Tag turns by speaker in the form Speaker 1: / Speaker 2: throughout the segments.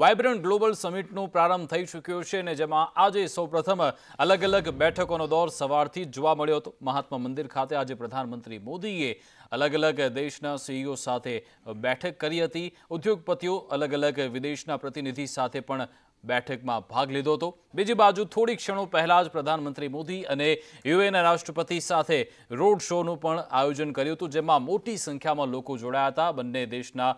Speaker 1: Vibrant global સમિટનું પ્રારંભ થઈ ચૂક્યો છે અને જેમાં આજે સૌપ્રથમ અલગ અલગ બેઠકોનો દોર સવારથી જોવા મળ્યો હતો મહાત્મા મંદિર ખાતે આજે પ્રધાનમંત્રી મોદીએ અલગ અલગ દેશના સીઈઓ સાથે બેઠક કરી હતી ઉદ્યોગપતિઓ અલગ અલગ વિદેશના પ્રતિનિધિ સાથે પણ બેઠકમાં ભાગ લીધો હતો બીજી બાજુ થોડી ક્ષણો પહેલાં જ પ્રધાનમંત્રી મોદી અને યુએના રાષ્ટ્રપતિ સાથે રોડ શોનું પણ આયોજન કર્યું હતું જેમાં મોટી સંખ્યામાં લોકો જોડાયા હતા બંને દેશના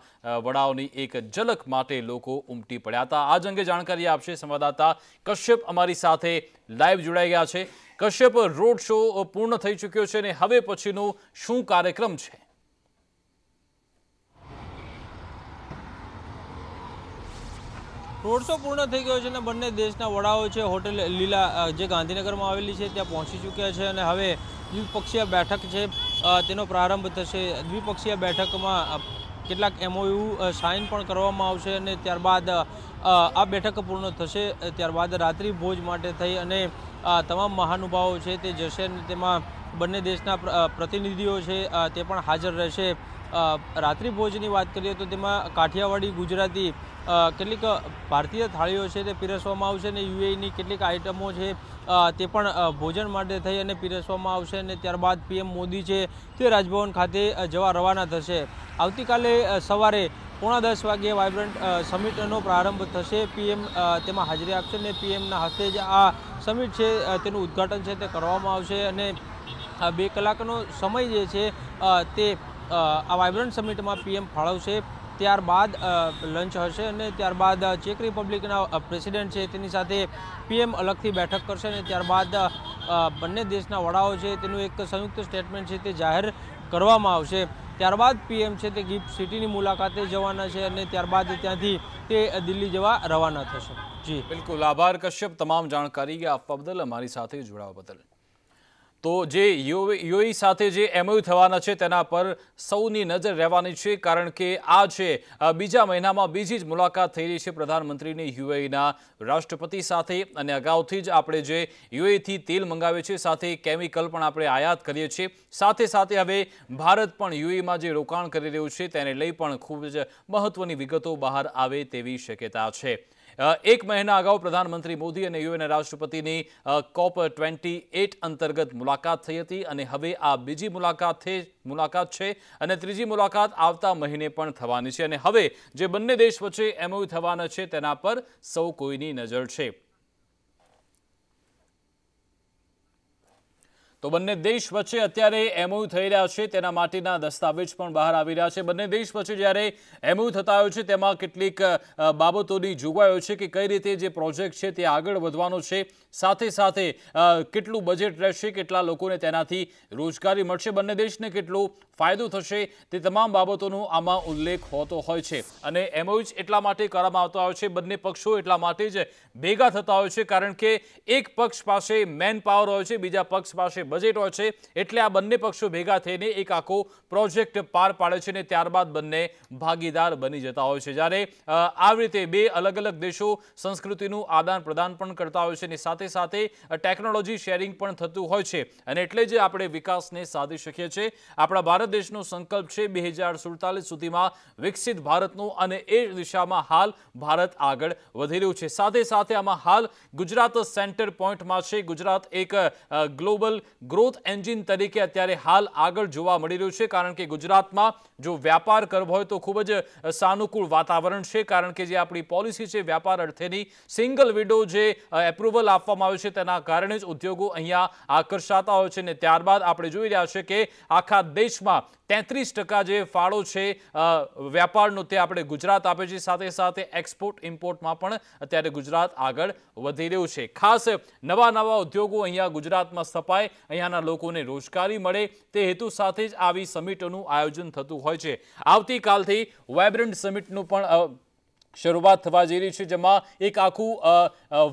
Speaker 1: વડાઓની એક ઝલક માટે લોકો ઉમટી પડ્યા હતા આજ અંગે જાણકારી આપશે સંવાદદાતા કશ્યપ અમારી સાથે લાઈવ જોડાઈ ગયા છે કશ્યપ રોડ શો પૂર્ણ થઈ ચૂક્યો છે અને હવે પછીનું શું કાર્યક્રમ છે
Speaker 2: રોડ શો પૂર્ણ થઈ ગયો છે અને બંને દેશના વડાઓ છે હોટેલ લીલા જે ગાંધીનગરમાં આવેલી છે ત્યાં પહોંચી ચૂક્યા છે અને હવે દ્વિપક્ષીય બેઠક છે તેનો પ્રારંભ થશે દ્વિપક્ષીય બેઠકમાં કેટલાક એમઓયુ સાઇન પણ કરવામાં આવશે અને ત્યારબાદ આ બેઠક પૂર્ણ થશે ત્યારબાદ રાત્રિ ભોજ માટે થઈ અને તમામ મહાનુભાવો છે તે જશે અને તેમાં બંને દેશના પ્રતિનિધિઓ છે તે પણ હાજર રહેશે રાત્રિ વાત કરીએ તો તેમાં કાઠિયાવાડી ગુજરાતી કેટલીક ભારતીય થાળીઓ છે તે પીરસવામાં આવશે અને યુએઈની કેટલીક આઇટમો છે તે પણ ભોજન માટે થઈ અને પીરસવામાં આવશે અને ત્યારબાદ પીએમ મોદી છે તે રાજભવન ખાતે જવા રવાના થશે આવતીકાલે સવારે પોણા દસ વાગ્યે વાઇબ્રન્ટ સમિટનો પ્રારંભ થશે પીએમ તેમાં હાજરી આપશે અને પીએમના હસ્તે જ આ સમિટ છે તેનું ઉદ્ઘાટન છે તે કરવામાં આવશે અને બે કલાકનો સમય જે છે તે આ વાઇબ્રન્ટ સમિટમાં પીએમ ફાળવશે ત્યારબાદ લંચ હશે અને ત્યારબાદ ચેક રિપબ્લિકના પ્રેસિડેન્ટ છે તેની સાથે પીએમ અલગથી બેઠક કરશે અને ત્યારબાદ બંને દેશના વડાઓ છે તેનું એક સંયુક્ત સ્ટેટમેન્ટ છે તે જાહેર કરવામાં આવશે ત્યારબાદ પીએમ છે તે ગિફ્ટ સિટીની મુલાકાતે જવાના છે અને ત્યારબાદ ત્યાંથી તે દિલ્હી
Speaker 1: જવા રવાના થશે જી બિલકુલ આભાર કશ્યપ તમામ જાણકારી આપવા બદલ અમારી સાથે જોડાવા બદલ તો જે યુએઈ સાથે જે એમઓયુ થવાના છે તેના પર સૌની નજર રહેવાની છે કારણ કે આ છે બીજા મહિનામાં બીજી જ મુલાકાત થઈ રહી છે પ્રધાનમંત્રીની યુએઈના રાષ્ટ્રપતિ સાથે અને અગાઉથી જ આપણે જે યુએઈથી તેલ મંગાવે છે સાથે કેમિકલ પણ આપણે આયાત કરીએ છીએ સાથે સાથે હવે ભારત પણ યુએઈમાં જે રોકાણ કરી રહ્યું છે તેને લઈ પણ ખૂબ જ મહત્વની વિગતો બહાર આવે તેવી શક્યતા છે એક મહિના અગાઉ પ્રધાનમંત્રી મોદી અને યુએન રાષ્ટ્રપતિની કોપ ટ્વેન્ટી અંતર્ગત મુલાકાત થઈ હતી અને હવે આ બીજી મુલાકાત મુલાકાત છે અને ત્રીજી મુલાકાત આવતા મહિને પણ થવાની છે અને હવે જે બંને દેશ વચ્ચે એમઓયુ થવાના છે તેના પર સૌ કોઈની નજર છે તો બંને દેશ વચ્ચે અત્યારે એમઓયુ થઈ રહ્યા છે તેના માટેના દસ્તાવેજ પણ બહાર આવી રહ્યા છે બંને દેશ વચ્ચે જ્યારે એમઓયુ થતા આવ્યો છે તેમાં કેટલીક બાબતોની જોગવાઈઓ છે કે કઈ રીતે જે પ્રોજેક્ટ છે તે આગળ વધવાનો છે સાથે સાથે કેટલું બજેટ રહેશે કેટલા લોકોને તેનાથી રોજગારી મળશે બંને દેશને કેટલો ફાયદો થશે તે તમામ બાબતોનો આમાં ઉલ્લેખ હોતો હોય છે અને એમઓયુ એટલા માટે કરવામાં આવતો હોય છે બંને પક્ષો એટલા માટે જ ભેગા થતા હોય છે કારણ કે એક પક્ષ પાસે મેન પાવર હોય છે બીજા પક્ષ પાસે બજેટ હોય છે એટલે આ બંને પક્ષો ભેગા થઈને એક આખો પ્રોજેક્ટ પાર પાડે છે અને ત્યારબાદ બંને ભાગીદાર બની જતા હોય છે જ્યારે આવી રીતે બે અલગ અલગ દેશો સંસ્કૃતિનું આદાન પ્રદાન પણ કરતા હોય છે અને સાથે સાથે ટેકનોલોજી શેરિંગ પણ થતું હોય છે અને એટલે જ આપણે વિકાસને સાધી શકીએ છીએ આપણા ભારત દેશનો સંકલ્પ છે બે સુધીમાં વિકસિત ભારતનું અને એ દિશામાં હાલ ભારત આગળ વધી રહ્યું છે સાથે સાથે આમાં હાલ ગુજરાત સેન્ટર પોઈન્ટમાં છે ગુજરાત એક ગ્લોબલ ગ્રોથ એન્જિન તરીકે અત્યારે હાલ આગળ જોવા મળી રહ્યું છે કારણ કે ગુજરાતમાં જો વ્યાપાર કરવો હોય તો ખૂબ જ સાનુકૂળ વાતાવરણ છે કારણ કે જે આપણી પોલિસી છે વ્યાપાર અર્થેની સિંગલ વિન્ડો જે એપ્રુવલ આપવામાં આવ્યું છે તેના કારણે જ ઉદ્યોગો અહીંયા આકર્ષાતા હોય છે અને ત્યારબાદ આપણે જોઈ રહ્યા છે કે આખા દેશમાં તેત્રીસ જે ફાળો છે વ્યાપારનો તે આપણે ગુજરાત આપે છે સાથે સાથે એક્સપોર્ટ ઇમ્પોર્ટમાં પણ અત્યારે ગુજરાત આગળ વધી રહ્યું છે ખાસ નવા નવા ઉદ્યોગો અહીંયા ગુજરાતમાં સ્થપાય અહીંયાના લોકોને રોજગારી મળે તે હેતુ સાથે જ આવી સમિટોનું આયોજન થતું હોય છે આવતીકાલથી વાઇબ્રન્ટ સમિટનું પણ શરૂઆત થવા જઈ રહી છે જેમાં એક આખું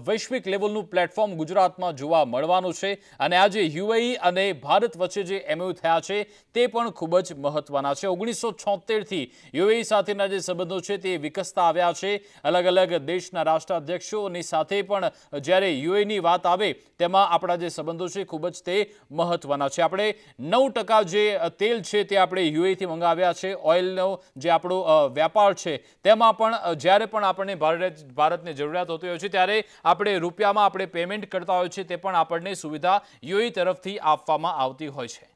Speaker 1: વૈશ્વિક લેવલનું પ્લેટફોર્મ ગુજરાતમાં જોવા મળવાનું છે અને આજે યુએઈ અને ભારત વચ્ચે જે એમયુ થયા છે તે પણ ખૂબ જ મહત્વના છે ઓગણીસો છોતેરથી યુએઈ સાથેના જે સંબંધો છે તે વિકસતા આવ્યા છે અલગ અલગ દેશના રાષ્ટ્રાધ્યક્ષોની સાથે પણ જ્યારે યુએઈની વાત આવે તેમાં આપણા જે સંબંધો છે ખૂબ જ તે મહત્વના છે આપણે નવ જે તેલ છે તે આપણે યુએઈથી મંગાવ્યા છે ઓઇલનો જે આપણો વ્યાપાર છે તેમાં પણ જ્યારે પણ આપણને ભારતને જરૂરિયાત હોતી હોય છે ત્યારે આપણે રૂપિયામાં આપણે પેમેન્ટ કરતા હોય છે તે પણ આપણને સુવિધા યુએ તરફથી આપવામાં આવતી હોય છે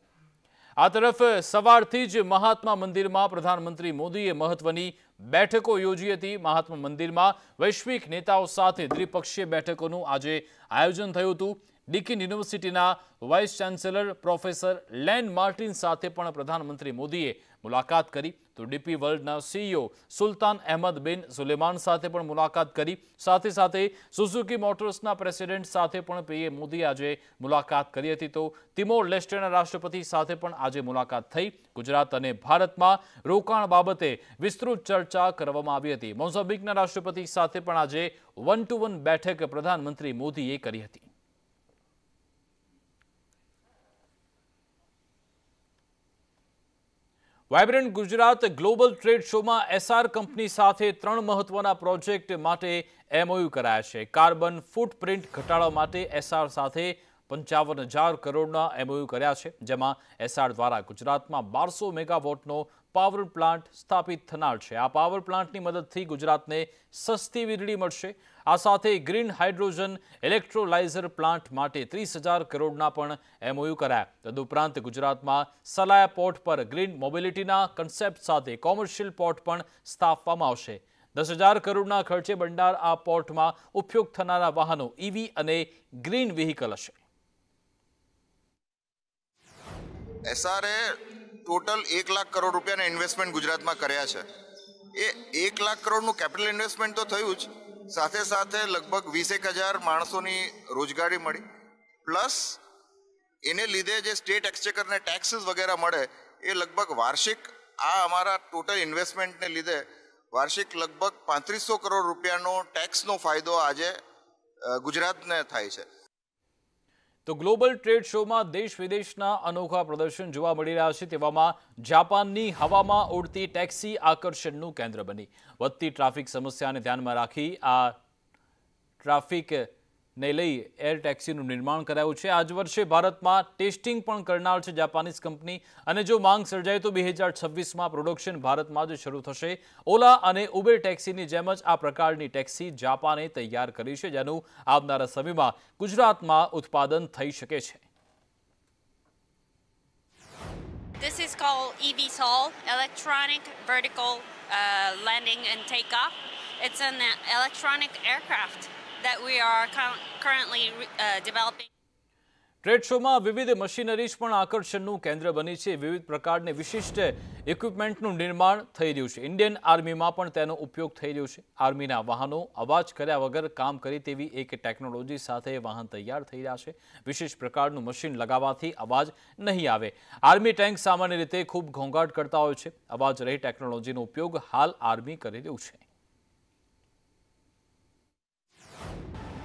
Speaker 1: આ તરફ સવારથી જ મહાત્મા મંદિરમાં પ્રધાનમંત્રી મોદીએ મહત્વની બેઠકો યોજી હતી મહાત્મા મંદિરમાં વૈશ્વિક નેતાઓ સાથે દ્વિપક્ષીય બેઠકોનું આજે આયોજન થયું હતું ડિકિન યુનિવર્સિટીના vice chancellor professor Len Martin સાથે પણ પ્રધાનમંત્રી મોદીએ મુલાકાત કરી તો ડીપી વર્લ્ડના CEO Sultan Ahmed bin Sulayem સાથે પણ મુલાકાત કરી સાથે સાથે સુઝુકી મોટર્સના પ્રેસિડેન્ટ સાથે પણ પીએમ મોદી આજે મુલાકાત કરી હતી તો તિમોર લેસ્ટેના રાષ્ટ્રપતિ સાથે પણ આજે મુલાકાત થઈ ગુજરાત અને ભારતમાં રોકાણ બાબતે વિસ્તૃત ચર્ચા કરવામાં આવી હતી મોઝાબિકના રાષ્ટ્રપતિ સાથે પણ આજે વન ટુ વન બેઠક પ્રધાનમંત્રી મોદીએ કરી હતી વાઇબ્રન્ટ ગુજરાત ગ્લોબલ ટ્રેડ શોમાં એસઆર કંપની સાથે ત્રણ મહત્વના પ્રોજેક્ટ માટે એમઓયુ કરાયા છે કાર્બન ફૂટપ્રિન્ટ ઘટાડવા માટે એસઆર સાથે પંચાવન હજાર કરોડના એમઓયુ કર્યા છે જેમાં એસઆર દ્વારા ગુજરાતમાં બારસો મેગાવોટનો પાવર પ્લાન્ટ સ્થાપિત થનાર છે આ પાવર પ્લાન્ટની મદદથી ગુજરાતને સસ્તી વીજળી મળશે આ સાથે ગ્રીન હાઇડ્રોજન ઇલેક્ટ્રોલાઇઝર પ્લાન્ટ માટે ત્રીસ હજાર કરોડના પણ એમઓયુ કરાયા તદુપરાંત ગુજરાતમાં સલાયા પોર્ટ પર ગ્રીન મોબિલિટીના કન્સેપ્ટ સાથે કોમર્શિયલ પોર્ટ પણ સ્થાપવામાં આવશે દસ હજાર કરોડના ખર્ચે બંડાર આ પોર્ટમાં ઉપયોગ થનારા વાહનો ઈવી અને ગ્રીન વ્હીકલ હશે
Speaker 2: એસઆરએ ટોટલ એક લાખ કરોડ રૂપિયાના ઇન્વેસ્ટમેન્ટ ગુજરાતમાં કર્યા છે એ એક લાખ કરોડનું કેપિટલ ઇન્વેસ્ટમેન્ટ તો થયું જ સાથે સાથે લગભગ વીસેક હજાર માણસોની રોજગારી મળી પ્લસ એને લીધે જે સ્ટેટ એક્સચેકરને ટેક્સીસ વગેરે મળે એ લગભગ વાર્ષિક આ અમારા ટોટલ ઇન્વેસ્ટમેન્ટને લીધે વાર્ષિક લગભગ પાંત્રીસો કરોડ રૂપિયાનો ટેક્સનો ફાયદો આજે ગુજરાતને થાય છે
Speaker 1: તો ગ્લોબલ ટ્રેડ શોમાં દેશ વિદેશના અનોખા પ્રદર્શન જોવા મળી રહ્યા છે તેવામાં જાપાનની હવામાં ઉડતી ટેક્સી આકર્ષણનું કેન્દ્ર બની વધતી ટ્રાફિક સમસ્યાને ધ્યાનમાં રાખી આ ટ્રાફિક ને લઈ એર ટેક્સીનું નિર્માણ કરાયું છે આજ વર્ષે ભારતમાં ટેસ્ટિંગ પણ કરનાર છે જાપાનીઝ કંપની અને જો માંગ સર્જાય તો બે હજાર છવ્વીસમાં પ્રોડક્શન ભારતમાં જ શરૂ થશે ઓલા અને ઉબેર ટેક્સીની જેમ જ આ પ્રકારની ટેક્સી જાપાને તૈયાર કરી છે જેનું આવનારા સમયમાં ગુજરાતમાં ઉત્પાદન થઈ શકે છે
Speaker 2: This is called EVSOL, Electronic Vertical uh, Landing and Takeoff. It's an electronic aircraft. that we are currently uh, developing.
Speaker 1: Trade શોમાં વિવિધ મશીનરીઝ પણ આકર્ષણનું કેન્દ્ર બની છે વિવિધ પ્રકારની વિશિષ્ટ ઇક્વિપમેન્ટનું નિર્માણ થઈ રહ્યું છે ઇન્ડિયન આર્મીમાં પણ તેનો ઉપયોગ થઈ રહ્યો છે આર્મીના વાહનો અવાજ કર્યા વગર કામ કરે તેવી એક ટેકનોલોજી સાથે વાહન તૈયાર થઈ રહ્યા છે વિશેષ પ્રકારનું મશીન લગાવવાથી અવાજ નહીં આવે આર્મી ટેન્ક સામાન્ય રીતે ખૂબ ઘોંઘાટ કરતા હોય છે અવાજ રહી ટેકનોલોજીનો ઉપયોગ હાલ આર્મી કરી રહ્યું છે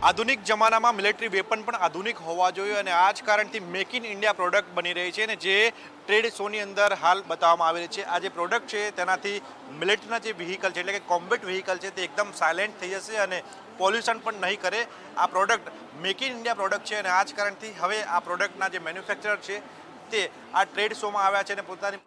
Speaker 2: આધુનિક જમાનામાં મિલિટરી વેપન પણ આધુનિક હોવા જોઈએ અને આ જ કારણથી મેક ઇન ઇન્ડિયા પ્રોડક્ટ બની રહી છે અને જે ટ્રેડ શોની અંદર હાલ બતાવવામાં આવી રહી છે આ જે પ્રોડક્ટ છે તેનાથી મિલિટરીના જે વ્હીકલ છે એટલે કે કોમ્બેટ વ્હીકલ છે તે એકદમ સાયલેન્ટ થઈ જશે અને પોલ્યુશન પણ નહીં કરે આ product make in India product છે અને આ જ કારણથી હવે આ પ્રોડક્ટના જે મેન્યુફેક્ચરર છે તે આ ટ્રેડ શોમાં આવ્યા છે અને પોતાની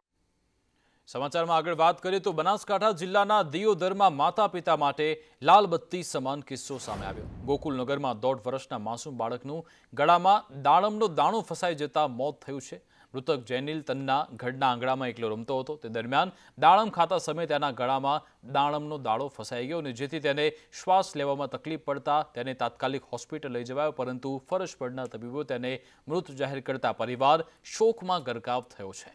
Speaker 1: સમાચારમાં આગળ વાત કરીએ તો બનાસકાંઠા જિલ્લાના દિયોદરમાં માતા પિતા માટે લાલબત્તી સમાન કિસ્સો સામે આવ્યો ગોકુલનગરમાં દોઢ વર્ષના માસૂમ બાળકનું ગળામાં દાણમનો દાણો ફસાઈ જતા મોત થયું છે મૃતક જૈનિલ તન્ના ઘરના આંગણામાં એકલો રમતો હતો તે દરમિયાન દાણમ ખાતા સમયે તેના ગળામાં દાણમનો દાળો ફસાઈ ગયો અને જેથી તેને શ્વાસ લેવામાં તકલીફ પડતા તેને તાત્કાલિક હોસ્પિટલ લઈ જવાયો પરંતુ ફરજ પડનાર તબીબો તેને મૃત જાહેર કરતા પરિવાર શોકમાં ગરકાવ થયો છે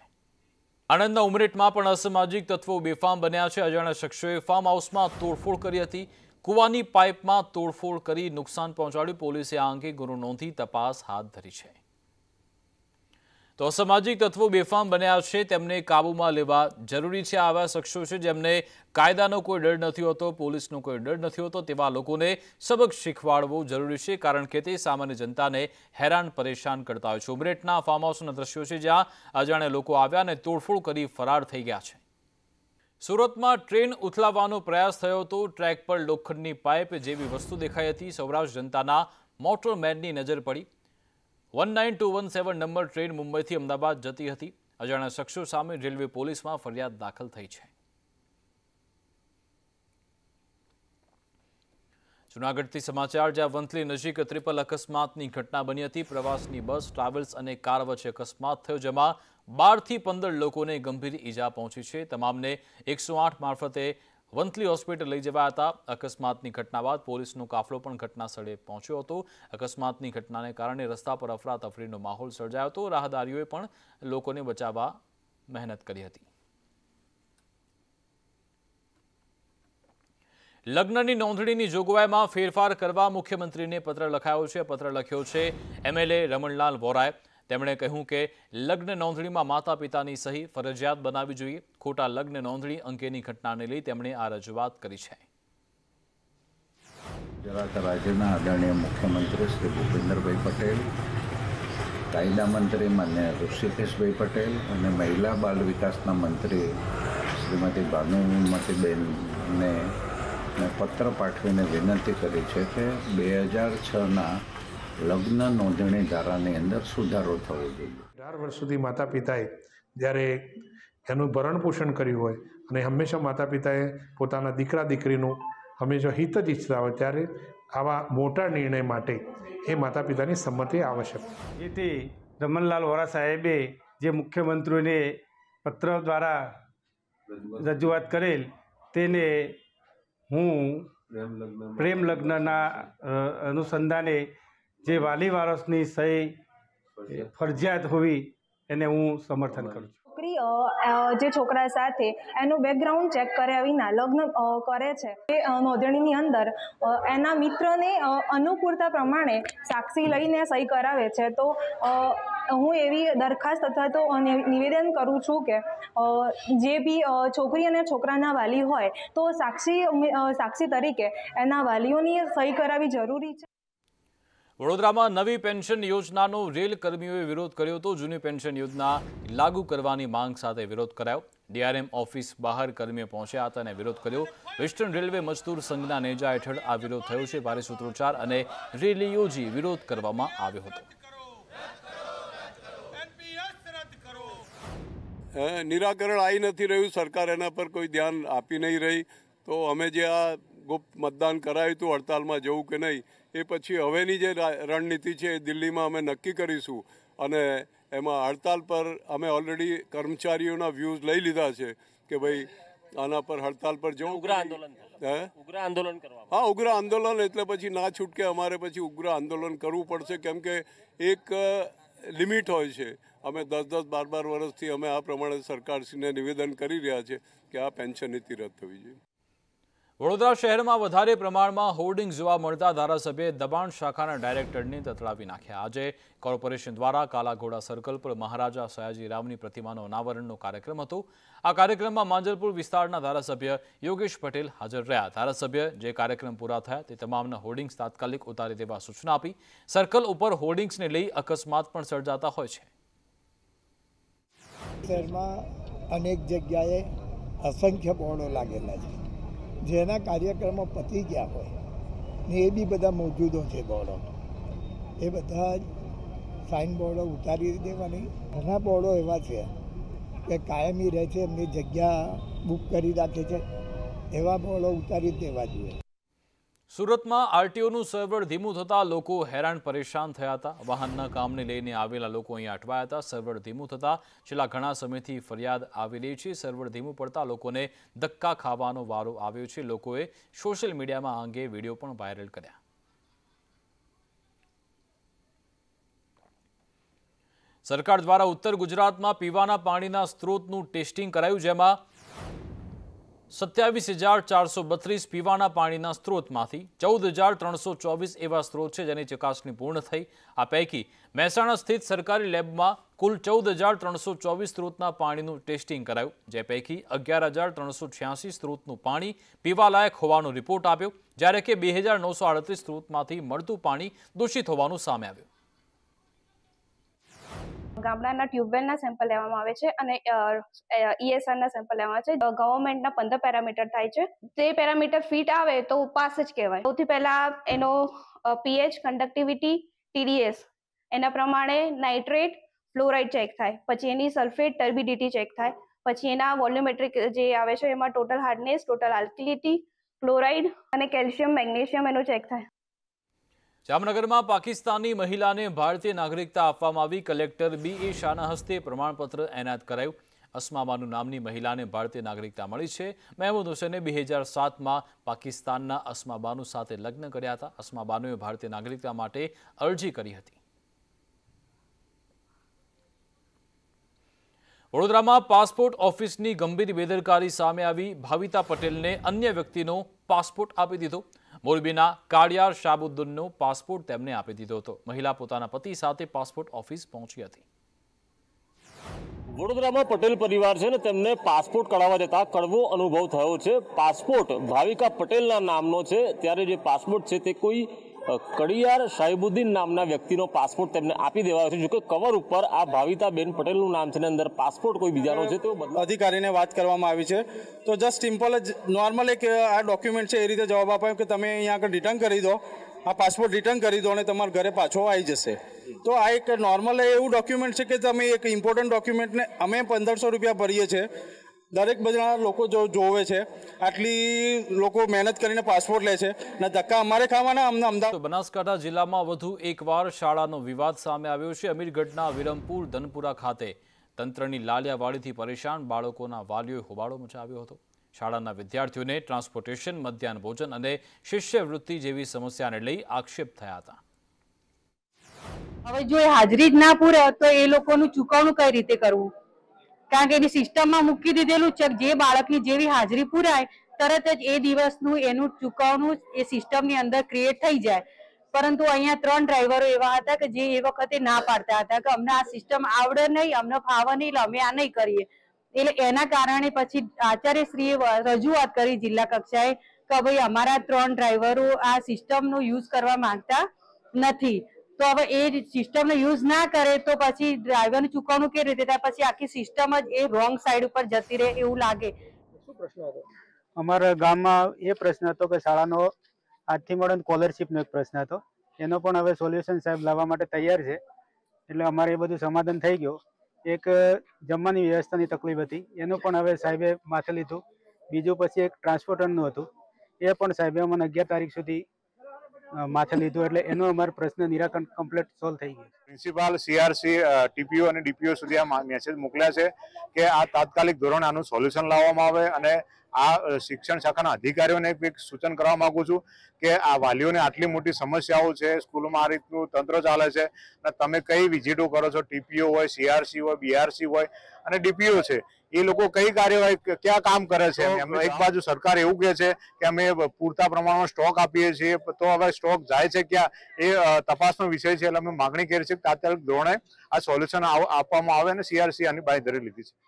Speaker 1: આણંદના ઉમરેઠમાં પણ અસામાજિક તત્વો બેફામ બન્યા છે અજાણ્યા શખ્સોએ ફાર્મ હાઉસમાં તોડફોડ કરી હતી કૂવાની પાઇપમાં તોડફોડ કરી નુકસાન પહોંચાડ્યું પોલીસે આ અંગે ગુનો નોંધી તપાસ હાથ ધરી છે તો અસામાજિક તત્વો બેફામ બન્યા છે તેમને કાબૂમાં લેવા જરૂરી છે આવા શખ્સો છે જેમને કાયદાનો કોઈ ડર નથી હોતો પોલીસનો કોઈ ડર નથી હોતો તેવા લોકોને સબક શીખવાડવો જરૂરી છે કારણ કે તે સામાન્ય જનતાને હેરાન પરેશાન કરતા હોય છે ઉમરેટના ફાર્મ હાઉસના દ્રશ્યો છે જ્યાં અજાણ્યા લોકો આવ્યા અને તોડફોડ કરી ફરાર થઈ ગયા છે સુરતમાં ટ્રેન ઉથલાવવાનો પ્રયાસ થયો હતો ટ્રેક પર લોખંડની પાઇપ જેવી વસ્તુ દેખાઈ હતી સૌરાષ્ટ્ર જનતાના મોટરમેનની નજર પડી one nine two one seven number train મુંબઈથી અમદાવાદ જતી હતી અજાણ્યા શખ્સો સામે રેલવે પોલીસમાં ફરિયાદ દાખલ થઈ છે જૂનાગઢથી સમાચાર જ્યાં વંથલી નજીક ત્રિપલ અકસ્માતની ઘટના બની હતી પ્રવાસની બસ ટ્રાવેલ્સ અને કાર વચ્ચે અકસ્માત થયો જેમાં બારથી પંદર લોકોને ગંભીર ઈજા પહોંચી છે તમામને એકસો આઠ મારફતે વંથલી હોસ્પિટલ લઈ જવા હતા અકસ્માતની ઘટના બાદ પોલીસનો કાફલો પણ ઘટના સ્થળે પહોંચ્યો હતો અકસ્માતની ઘટનાને કારણે રસ્તા પર અફરાતફરીનો માહોલ સર્જાયો હતો રાહદારીઓએ પણ લોકોને બચાવવા મહેનત કરી હતી લગ્નની નોંધણીની જોગવાઈમાં ફેરફાર કરવા મુખ્યમંત્રીને પત્ર લખાયો છે પત્ર લખ્યો છે એમએલએ રમણલાલ વોરાએ તેમણે કહ્યું કે લગ્ન નોંધણીમાં માતા પિતાની સહી ફરજિયાત બનાવવી જોઈએ ખોટા લગ્ન નોંધણી અંગેની ઘટનાને લઈ તેમણે આ રજૂઆત કરી છે
Speaker 2: ગુજરાત રાજ્યના આદરણીય મુખ્યમંત્રી શ્રી ભૂપેન્દ્રભાઈ પટેલ કાયદા મંત્રી માન્ય ઋષિકેશભાઈ પટેલ અને મહિલા બાળ વિકાસના મંત્રી શ્રીમતી ભાનુમતીબેનને પત્ર પાઠવીને વિનંતી કરી છે કે બે હજાર છના લગ્ન નોંધણી ધારાની અંદર સુધારો થવો જોઈએ
Speaker 1: અઢાર વર્ષ સુધી માતા પિતાએ જ્યારે એનું ભરણ પોષણ કર્યું હોય અને હંમેશા માતા પિતાએ પોતાના દીકરા દીકરીનું હંમેશા હિત જ ઈચ્છતા હોય ત્યારે આવા મોટા નિર્ણય માટે એ માતા પિતાની સંમતિ આવશ્યક
Speaker 2: એ તે રમણલાલ વોરા સાહેબે જે મુખ્યમંત્રીને પત્ર દ્વારા રજૂઆત કરેલ તેને હું પ્રેમ લગ્નના અનુસંધાને જે વાલી વારસની સહી ફરજિયાત હોવી એને હું સમર્થન કરું છું છોકરી જે છોકરા સાથે એનું બેકગ્રાઉન્ડ ચેક કર્યા વિના લગ્ન કરે છે એ નોંધણીની અંદર એના મિત્રને અનુકૂળતા પ્રમાણે સાક્ષી લઈને સહી કરાવે છે તો હું એવી દરખાસ્ત અથવા તો નિવેદન કરું છું કે જે બી છોકરી અને છોકરાના વાલી હોય તો સાક્ષી સાક્ષી તરીકે એના વાલીઓની સહી કરાવી જરૂરી છે
Speaker 1: વડોદરામાં નવી પેન્શન યોજનાનો રેલ કર્મીઓએ વિરોધ કર્યો હતો જૂની પેન્શન યોજના લાગુ કરવાની માંગ સાથે વિરોધ કરાયો ડીઆરએમ ઓફિસ બહાર કર્મીઓ પહોંચ્યા હતા અને વિરોધ કર્યો વેસ્ટર્ન રેલવે મજદૂર સંઘના નેજા હેઠળ આ વિરોધ થયો છે ભારે સૂત્રોચ્ચાર અને રેલી યોજી વિરોધ કરવામાં આવ્યો હતો નિરાકરણ આવી નથી રહ્યું
Speaker 2: સરકાર એના પર કોઈ ધ્યાન આપી નહીં રહી તો અમે જે આ ગુપ્ત મતદાન કરાયું હતું હડતાલમાં જવું કે નહીં એ પછી હવેની જે રણનીતિ છે એ દિલ્હીમાં અમે નક્કી કરીશું અને એમાં હડતાલ પર અમે ઓલરેડી કર્મચારીઓના વ્યૂઝ લઈ લીધા છે કે ભાઈ આના પર હડતાલ પર જવું ઉગ્ર આંદોલન હે ઉગ્ર આંદોલન કરવા હા ઉગ્ર આંદોલન એટલે પછી ના છૂટકે અમારે પછી ઉગ્ર આંદોલન કરવું પડશે કેમ કે એક લિમિટ હોય છે અમે દસ દસ બાર બાર વર્ષથી અમે આ પ્રમાણે સરકારશ્રીને નિવેદન કરી રહ્યા છે કે આ પેન્શન નીતિ રદ થવી જોઈએ
Speaker 1: વડોદરા શહેરમાં વધારે પ્રમાણમાં હોર્ડિંગ જોવા મળતા ધારાસભ્યએ દબાણ શાખાના ડાયરેક્ટરને તથડાવી નાખ્યા આજે કોર્પોરેશન દ્વારા કાલાઘોડા સર્કલ પર મહારાજા સયાજીરાવની પ્રતિમાનો અનાવરણનો કાર્યક્રમ હતો આ કાર્યક્રમમાં માંજલપુર વિસ્તારના ધારાસભ્ય યોગેશ પટેલ હાજર રહ્યા ધારાસભ્ય જે કાર્યક્રમ પૂરા થયા તે તમામના હોર્ડિંગ્સ તાત્કાલિક ઉતારી દેવા સૂચના આપી સર્કલ ઉપર હોર્ડિંગ્સને લઈ અકસ્માત પણ સર્જાતા હોય છે
Speaker 2: શહેરમાં અનેક જગ્યાએ અસંખ્ય બોર્ડો લાગેલા છે જેના કાર્યક્રમો પતી ગયા હોય ને એ બી બધા મોજૂદો છે બોર્ડો એ બધા સાઇન બોર્ડો ઉતારી દેવાની ઘણા બોર્ડો એવા છે કે કાયમી રહે છે એમની જગ્યા બુક કરી રાખે છે એવા બોર્ડો ઉતારી દેવા જોઈએ
Speaker 1: સુરતમાં આરટીઓનું સર્વર ધીમું થતાં લોકો હેરાન પરેશાન થયા હતા વાહનના કામને લઈને આવેલા લોકો અહીં અટવાયા હતા સર્વર ધીમું થતાં છેલ્લા ઘણા સમયથી ફરિયાદ આવી રહી છે સર્વર ધીમું પડતા લોકોને ધક્કા ખાવાનો વારો આવ્યો છે લોકોએ સોશિયલ મીડિયામાં આ અંગે વિડીયો પણ વાયરલ કર્યા સરકાર દ્વારા ઉત્તર ગુજરાતમાં પીવાના પાણીના સ્ત્રોતનું ટેસ્ટિંગ કરાયું જેમાં સત્યાવીસ હજાર ચારસો બત્રીસ પીવાના પાણીના સ્ત્રોતમાંથી ચૌદ હજાર ત્રણસો ચોવીસ એવા સ્ત્રોત છે જેની ચકાસણી પૂર્ણ થઈ આ પૈકી મહેસાણા સ્થિત સરકારી લેબમાં કુલ ચૌદ હજાર ત્રણસો ચોવીસ સ્ત્રોતના પાણીનું ટેસ્ટિંગ કરાયું જે પૈકી અગિયાર હજાર ત્રણસો છ્યાસી સ્ત્રોતનું પાણી પીવાલાયક હોવાનો રિપોર્ટ આપ્યો જ્યારે કે બે હજાર નવસો આડત્રીસ સ્ત્રોતમાંથી મળતું પાણી દૂષિત હોવાનું સામે આવ્યું
Speaker 2: ગામડાના ટ્યુબવેલના સેમ્પલ લેવામાં આવે છે અને ઈએસઆરના e સેમ્પલ લેવામાં આવે છે ગવર્મેન્ટના પંદર પેરામીટર થાય છે તે પેરામીટર ફિટ આવે તો પાસ જ કહેવાય સૌથી પહેલા એનો પીએચ કન્ડક્ટિવિટી ટીડીએસ એના પ્રમાણે નાઇટ્રેટ ફ્લોરાઇડ ચેક થાય પછી એની સલ્ફેટ ટર્બિડિટી ચેક થાય પછી એના વોલ્યુમેટ્રિક જે આવે છે એમાં total hardness total alkalinity chloride અને કેલ્શિયમ મેગ્નેશિયમ એનો ચેક થાય
Speaker 1: જામનગરમાં પાકિસ્તાની મહિલાને ભારતીય નાગરિકતા આપવામાં આવી કલેક્ટર બી એ શાહના હસ્તે પ્રમાણપત્ર એનાયત કરાયું અસ્મામાનું નામની મહિલાને ભારતીય નાગરિકતા મળી છે મહેમૂદ હુસેને બે હજાર સાતમાં પાકિસ્તાનના અસ્માબાનુ સાથે લગ્ન કર્યા હતા અસ્માબાનુએ ભારતીય નાગરિકતા માટે અરજી કરી હતી વડોદરામાં પાસપોર્ટ ઓફિસની ગંભીર બેદરકારી સામે આવી ભાવિતા પટેલને અન્ય વ્યક્તિનો પાસપોર્ટ આપી દીધો મોરબીના કાળિયાર શાબુદ્દીનનો પાસપોર્ટ તેમને આપી દીધો હતો મહિલા પોતાના પતિ સાથે પાસપોર્ટ ઓફિસ પહોંચી હતી વડોદરામાં પટેલ પરિવાર છે ને તેમને પાસપોર્ટ કઢાવવા જતા કડવો અનુભવ થયો છે પાસપોર્ટ ભાવિકા પટેલના નામનો છે ત્યારે જે પાસપોર્ટ છે તે કોઈ કડિયાર સાહિબુદ્દીન નામના વ્યક્તિનો પાસપોર્ટ તેમને આપી દેવાયો છે કે કવર ઉપર આ ભાવિતાબેન પટેલનું નામ છે ને અંદર પાસપોર્ટ કોઈ બીજાનો છે
Speaker 2: તો અધિકારીને વાત કરવામાં આવી છે તો જસ્ટ સિમ્પલ જ નોર્મલ એક આ ડોક્યુમેન્ટ છે એ રીતે જવાબ આપ્યો કે તમે અહીંયા આગળ રિટર્ન કરી દો આ પાસપોર્ટ રિટર્ન કરી દો અને તમારા ઘરે પાછો આવી જશે તો આ એક નોર્મલ એવું ડોક્યુમેન્ટ છે કે તમે એક ઇમ્પોર્ટન્ટ ડોક્યુમેન્ટને અમે પંદરસો રૂપિયા ભરીએ છીએ દરેક બજારના લોકો જો જોવે છે આટલી લોકો મહેનત કરીને પાસપોર્ટ લે છે અને ધક્કા અમારે ખાવાના અમને અમદાવાદ
Speaker 1: બનાસકાંઠા જિલ્લામાં વધુ એકવાર શાળાનો વિવાદ સામે આવ્યો છે અમીરગઢના વિરમપુર ધનપુરા ખાતે તંત્રની લાલિયાવાડીથી પરેશાન બાળકોના વાલીઓએ હોબાળો મચાવ્યો હતો શાળાના વિદ્યાર્થીઓને ટ્રાન્સપોર્ટેશન મધ્યાહન ભોજન અને શિષ્યવૃત્તિ જેવી સમસ્યાને લઈ આક્ષેપ થયા હતા
Speaker 2: હવે જો હાજરી જ ના પૂરે તો એ લોકોનું ચૂકવણું કઈ રીતે કરવું કારણ કે એની સિસ્ટમમાં મૂકી દીધેલું છે જે બાળકની જેવી હાજરી પૂરાય તરત જ એ દિવસનું એનું ચૂકવણું એ સિસ્ટમની અંદર ક્રિએટ થઈ જાય પરંતુ અહીંયા ત્રણ ડ્રાઈવરો એવા હતા કે જે એ વખતે ના પાડતા હતા કે અમને આ સિસ્ટમ આવડે નહીં અમને ફાવે નહીં એટલે અમે આ નહીં કરીએ એટલે એના કારણે પછી આચાર્ય શ્રીએ રજૂઆત કરી જિલ્લા કક્ષાએ કે ભાઈ અમારા ત્રણ ડ્રાઈવરો આ સિસ્ટમનો યુઝ કરવા માંગતા નથી તો હવે એ સિસ્ટમનો યુઝ ના કરે તો પછી ડ્રાઈવરને ચૂકવણું કેવી રીતે થાય પછી આખી સિસ્ટમ જ એ રોંગ સાઈડ ઉપર જતી રહે એવું લાગે શું પ્રશ્ન હતો અમારા ગામમાં એ પ્રશ્ન હતો કે શાળાનો આજથી મળે સ્કોલરશીપનો એક પ્રશ્ન હતો એનો પણ હવે સોલ્યુશન સાહેબ લાવવા માટે તૈયાર છે એટલે અમારે એ બધું સમાધાન થઈ ગયું એક જમવાની વ્યવસ્થાની તકલીફ હતી એનું પણ હવે સાહેબે માથે લીધું બીજું પછી એક ટ્રાન્સપોર્ટરનું હતું એ પણ સાહેબે અમને અગિયાર તારીખ સુધી માથે લીધું એટલે એનો અમારો પ્રશ્ન નિરાકરણ કમ્પ્લીટ સોલ્વ થઈ ગયો
Speaker 1: પ્રિન્સિપાલ સીઆરસી
Speaker 2: ટીપીઓ અને ડીપીઓ સુધી આ મેસેજ મોકલ્યા છે કે આ તાત્કાલિક ધોરણે આનું સોલ્યુશન લાવવામાં આવે અને આ શિક્ષણ શાખાના અધિકારીઓને એક સૂચન કરવા માગું છું કે આ વાલીઓને આટલી મોટી સમસ્યાઓ છે સ્કૂલમાં આ રીતનું તંત્ર ચાલે છે અને તમે કઈ વિઝિટો કરો છો ટીપીઓ હોય સીઆરસી હોય બીઆરસી હોય અને ડીપીઓ છે એ લોકો કઈ કાર્યવાહી ક્યાં કામ કરે છે એમનો એક બાજુ સરકાર એવું કહે છે કે અમે પૂરતા પ્રમાણમાં સ્ટોક આપીએ છીએ તો હવે સ્ટોક જાય છે ક્યાં એ તપાસનો વિષય છે એટલે અમે માગણી કરીએ છીએ તાત્કાલિક ધોરણે આ સોલ્યુશન આપવામાં આવે અને સીઆરસી આની બાંયધરી લીધી છે